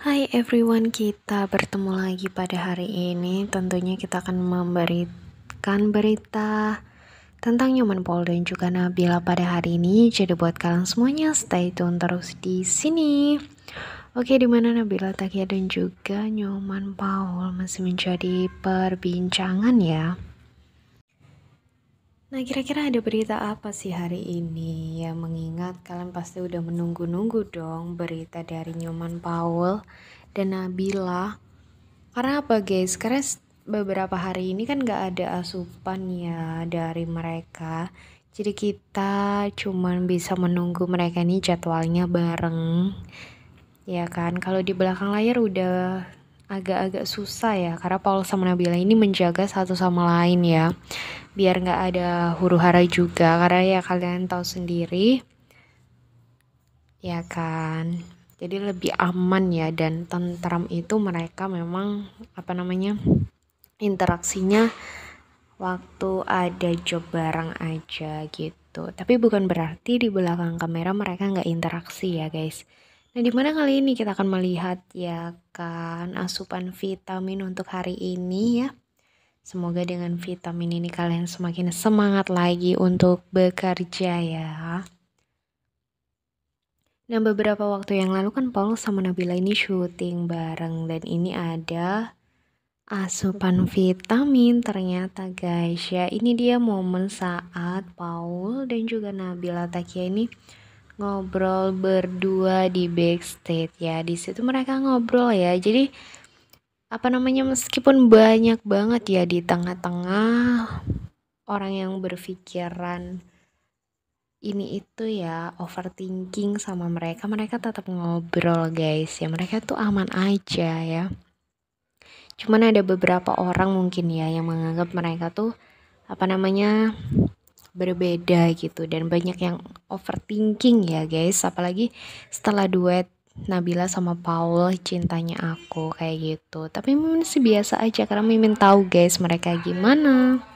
Hai everyone, kita bertemu lagi pada hari ini. Tentunya kita akan memberikan berita tentang Nyoman Paul dan juga Nabila pada hari ini. Jadi buat kalian semuanya stay tune terus di sini. Oke, di mana Nabila Takia dan juga Nyoman Paul masih menjadi perbincangan ya. Nah, kira-kira ada berita apa sih hari ini? Ya, mengingat kalian pasti udah menunggu-nunggu dong berita dari Nyoman Paul dan Nabila. Karena apa guys? Karena beberapa hari ini kan gak ada asupan ya dari mereka. Jadi kita cuman bisa menunggu mereka ini jadwalnya bareng. Ya kan, kalau di belakang layar udah agak-agak susah ya. Karena Paul sama Nabila ini menjaga satu sama lain ya biar nggak ada huru hara juga karena ya kalian tahu sendiri ya kan jadi lebih aman ya dan tentram itu mereka memang apa namanya interaksinya waktu ada job bareng aja gitu tapi bukan berarti di belakang kamera mereka nggak interaksi ya guys nah dimana kali ini kita akan melihat ya kan asupan vitamin untuk hari ini ya Semoga dengan vitamin ini kalian semakin semangat lagi untuk bekerja ya. Nah beberapa waktu yang lalu kan Paul sama Nabila ini syuting bareng dan ini ada asupan vitamin ternyata guys ya. Ini dia momen saat Paul dan juga Nabila Takia ini ngobrol berdua di backstage ya. Di situ mereka ngobrol ya. Jadi apa namanya meskipun banyak banget ya di tengah-tengah orang yang berpikiran ini itu ya overthinking sama mereka mereka tetap ngobrol guys ya mereka tuh aman aja ya cuman ada beberapa orang mungkin ya yang menganggap mereka tuh apa namanya berbeda gitu dan banyak yang overthinking ya guys apalagi setelah duet Nabila sama Paul cintanya aku kayak gitu tapi Mimin sih biasa aja karena Mimin tahu guys mereka gimana